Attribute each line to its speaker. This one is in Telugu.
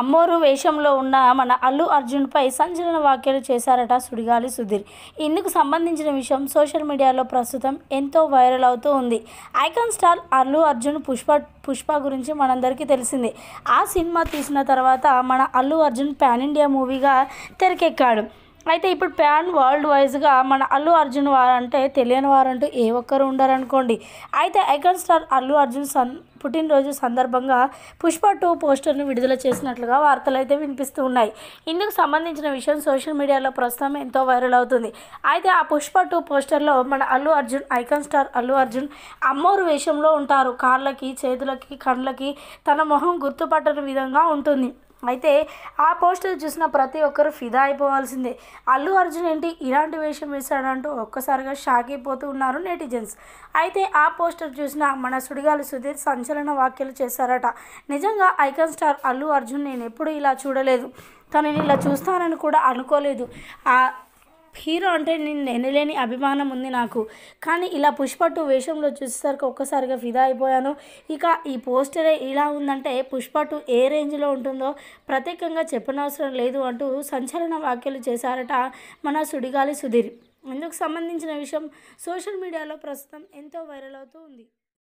Speaker 1: అమ్మోరు వేషంలో ఉన్న మన అల్లు అర్జున్పై సంచలన వ్యాఖ్యలు చేశారట సుడిగాలి సుధీర్ ఇందుకు సంబంధించిన విషయం సోషల్ మీడియాలో ప్రస్తుతం ఎంతో వైరల్ అవుతూ ఉంది ఐకాన్ స్టార్ అల్లు అర్జున్ పుష్ప పుష్ప గురించి మనందరికీ తెలిసింది ఆ సినిమా తీసిన తర్వాత మన అల్లు అర్జున్ పాన్ ఇండియా మూవీగా తెరకెక్కాడు అయితే ఇప్పుడు ప్యాన్ వరల్డ్ వైజ్గా మన అల్లు అర్జున్ వారంటే తెలియని వారంటూ ఏ ఒక్కరు ఉండరనుకోండి అయితే icon star Allu Arjun son పుట్టినరోజు సందర్భంగా పుష్ప టూ పోస్టర్ను విడుదల చేసినట్లుగా వార్తలు అయితే వినిపిస్తూ ఉన్నాయి ఇందుకు సంబంధించిన విషయం సోషల్ మీడియాలో ప్రస్తుతం ఎంతో వైరల్ అవుతుంది అయితే ఆ పుష్ప టూ పోస్టర్లో మన అల్లు అర్జున్ ఐకాన్ స్టార్ అల్లు అర్జున్ అమ్మోరు వేషంలో ఉంటారు కాళ్ళకి చేతులకి కండ్లకి తన మొహం గుర్తుపట్టని విధంగా ఉంటుంది అయితే ఆ పోస్టర్ చూసిన ప్రతి ఒక్కరు ఫిదా అయిపోవాల్సిందే అల్లు అర్జున్ ఏంటి ఇలాంటి వేషం వేశాడంటూ ఒక్కసారిగా షాక్ అయిపోతూ ఉన్నారు నెటిజన్స్ అయితే ఆ పోస్టర్ చూసిన మన సుడిగాలి సుధీర్ సంచలన వ్యాఖ్యలు చేశారట నిజంగా ఐకాన్ స్టార్ అల్లు అర్జున్ నేను ఎప్పుడూ ఇలా చూడలేదు తనని ఇలా చూస్తానని కూడా అనుకోలేదు హీరో అంటే నేను ఎనలేని అభిమానం ఉంది నాకు కానీ ఇలా పుష్ప టూ వేషంలో చూసేసరికి ఒక్కసారిగా ఫిదా అయిపోయాను ఇక ఈ పోస్టరే ఇలా ఉందంటే పుష్ప టూ ఏ రేంజ్లో ఉంటుందో ప్రత్యేకంగా చెప్పనవసరం లేదు అంటూ సంచలన వ్యాఖ్యలు చేశారట మన సుడిగాలి సుధీర్ ఇందుకు సంబంధించిన విషయం సోషల్ మీడియాలో ప్రస్తుతం ఎంతో వైరల్ అవుతూ ఉంది